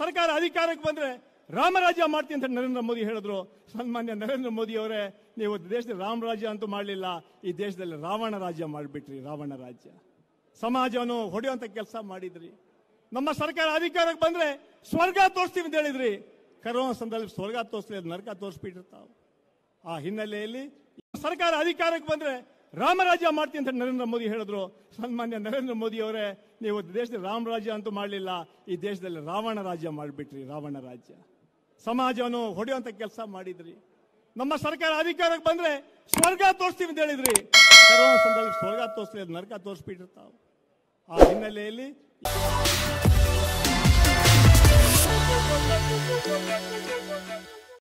ಸರ್ಕಾರ ಅಧಿಕಾರಕ್ಕೆ ಬಂದ್ರೆ ರಾಮರಾಜ್ಯ ಮಾಡ್ತೀನಿ ಅಂತ ನರೇಂದ್ರ ಮೋದಿ ಹೇಳಿದ್ರು ಸನ್ಮಾನ್ಯ ನರೇಂದ್ರ ಮೋದಿ ಅವರೇ ನೀವು ದೇಶದಲ್ಲಿ ರಾಮರಾಜ್ಯ ಅಂತೂ ಮಾಡಲಿಲ್ಲ ಈ ದೇಶದಲ್ಲಿ ರಾವಣ ರಾಜ್ಯ ಮಾಡಿಬಿಟ್ರಿ ರಾವಣ ರಾಜ್ಯ ಸಮಾಜವನ್ನು ಹೊಡೆಯುವಂತ ಕೆಲಸ ಮಾಡಿದ್ರಿ ನಮ್ಮ ಸರ್ಕಾರ ಅಧಿಕಾರಕ್ಕೆ ಬಂದ್ರೆ ಸ್ವರ್ಗ ತೋರಿಸ್ತೀವಿ ಅಂತ ಹೇಳಿದ್ರಿ ಕರೋನಾ ಸಂದರ್ಭದಲ್ಲಿ ಸ್ವರ್ಗ ತೋರಿಸ್ಲಿ ನರಕ ತೋರಿಸ್ಬಿಟ್ಟಿರ್ತಾವ ಆ ಹಿನ್ನೆಲೆಯಲ್ಲಿ ಸರ್ಕಾರ ಅಧಿಕಾರಕ್ಕೆ ಬಂದ್ರೆ ರಾಮರಾಜ್ಯ ಮಾಡ್ತೀನಿ ಅಂತ ನರೇಂದ್ರ ಮೋದಿ ಹೇಳಿದ್ರು ಸನ್ಮಾನ್ಯ ನರೇಂದ್ರ ಮೋದಿ ಅವರೇ ನೀವು ದೇಶದಲ್ಲಿ ರಾಮರಾಜ್ಯ ಅಂತೂ ಮಾಡಲಿಲ್ಲ ಈ ದೇಶದಲ್ಲಿ ರಾವಣ ರಾಜ್ಯ ಮಾಡಿಬಿಟ್ರಿ ರಾವಣ ರಾಜ್ಯ ಸಮಾಜವನ್ನು ಹೊಡೆಯುವಂತ ಕೆಲಸ ಮಾಡಿದ್ರಿ ನಮ್ಮ ಸರ್ಕಾರ ಅಧಿಕಾರಕ್ಕೆ ಬಂದ್ರೆ ಸ್ವರ್ಗ ತೋರಿಸ್ತೀವಿ ಅಂತ ಹೇಳಿದ್ರಿ ಸ್ವರ್ಗ ತೋರಿಸ್ತೀವಿ ನರಕ ತೋರಿಸ್ಬಿಟ್ಟಿರ್ತಾವೆ ಆ ಹಿನ್ನೆಲೆಯಲ್ಲಿ